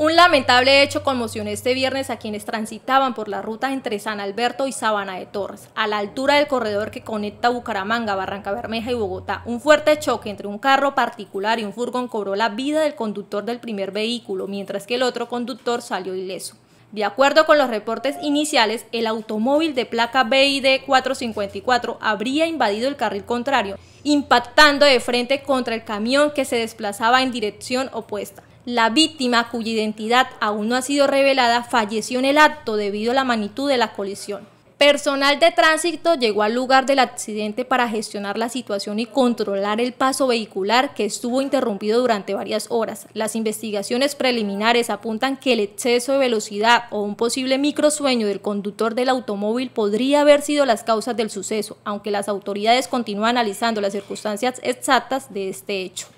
Un lamentable hecho conmocionó este viernes a quienes transitaban por la ruta entre San Alberto y Sabana de Torres, a la altura del corredor que conecta Bucaramanga, Barranca Bermeja y Bogotá. Un fuerte choque entre un carro particular y un furgón cobró la vida del conductor del primer vehículo, mientras que el otro conductor salió ileso. De acuerdo con los reportes iniciales, el automóvil de placa BID 454 habría invadido el carril contrario, impactando de frente contra el camión que se desplazaba en dirección opuesta. La víctima, cuya identidad aún no ha sido revelada, falleció en el acto debido a la magnitud de la colisión. Personal de tránsito llegó al lugar del accidente para gestionar la situación y controlar el paso vehicular que estuvo interrumpido durante varias horas. Las investigaciones preliminares apuntan que el exceso de velocidad o un posible microsueño del conductor del automóvil podría haber sido las causas del suceso, aunque las autoridades continúan analizando las circunstancias exactas de este hecho.